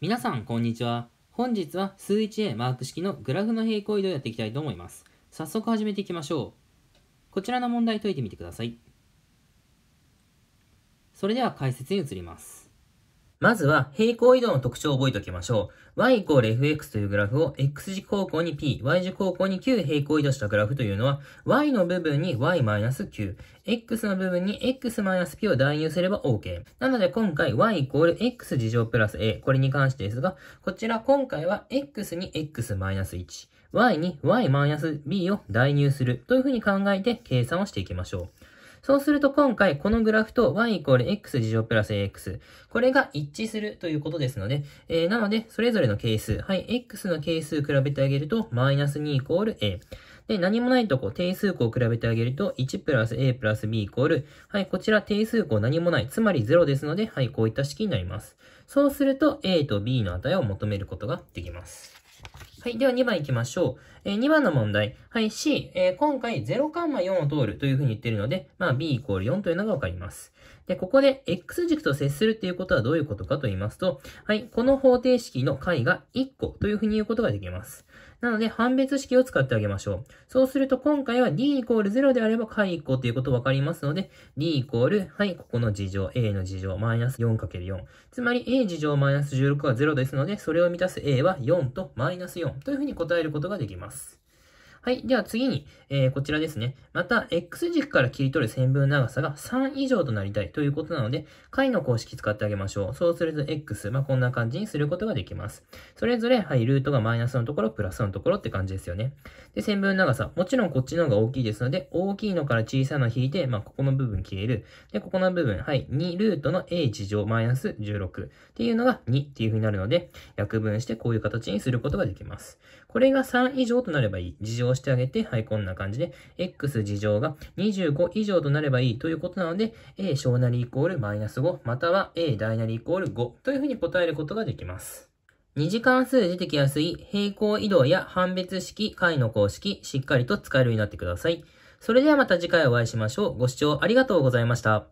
皆さん、こんにちは。本日は数 1A マーク式のグラフの平行移動をやっていきたいと思います。早速始めていきましょう。こちらの問題解いてみてください。それでは解説に移ります。まずは平行移動の特徴を覚えておきましょう。y イコール fx というグラフを x 軸方向に p、y 軸方向に q 平行移動したグラフというのは y の部分に y-q、x の部分に x-p を代入すれば OK。なので今回 y イコール x 事乗プラス a、これに関してですが、こちら今回は x に x-1、y に y-b を代入するというふうに考えて計算をしていきましょう。そうすると今回このグラフと y イコール x 事乗プラス ax。これが一致するということですので、えー、なので、それぞれの係数、はい、x の係数比べてあげると、マイナス2イコール a。で、何もないとこ、定数項を比べてあげると、1プラス a プラス b イコール、はい、こちら定数項何もない、つまり0ですので、はい、こういった式になります。そうすると、a と b の値を求めることができます。はい。では2番行きましょう。えー、2番の問題。はい。C、えー、今回0カンマ4を通るというふうに言っているので、まあ B イコール4というのがわかります。で、ここで X 軸と接するっていうことはどういうことかと言いますと、はい、この方程式の解が1個というふうに言うことができます。なので、判別式を使ってあげましょう。そうすると、今回は d イコール0であれば解1個ということわかりますので、d イコール、はい、ここの事乗、a の事乗、マイナス 4×4。つまり、a 事乗マイナス16は0ですので、それを満たす a は4とマイナス4というふうに答えることができます。はい。では次に、えー、こちらですね。また、X 軸から切り取る線分長さが3以上となりたいということなので、解の公式使ってあげましょう。そうすると X、まあ、こんな感じにすることができます。それぞれ、はい、ルートがマイナスのところ、プラスのところって感じですよね。で、線分長さ。もちろんこっちの方が大きいですので、大きいのから小さいの引いて、まあ、ここの部分消える。で、ここの部分、はい、2ルートの A h 上マイナス16っていうのが2っていう風になるので、約分してこういう形にすることができます。これが3以上となればいい。事情としてあげて、はい、こんな感じで、x 事乗が25以上となればいいということなので、a 小なりイコールマイナス5、または a 大なりイコール5というふうに答えることができます。二次関数出てきやすい平行移動や判別式、解の公式、しっかりと使えるようになってください。それではまた次回お会いしましょう。ご視聴ありがとうございました。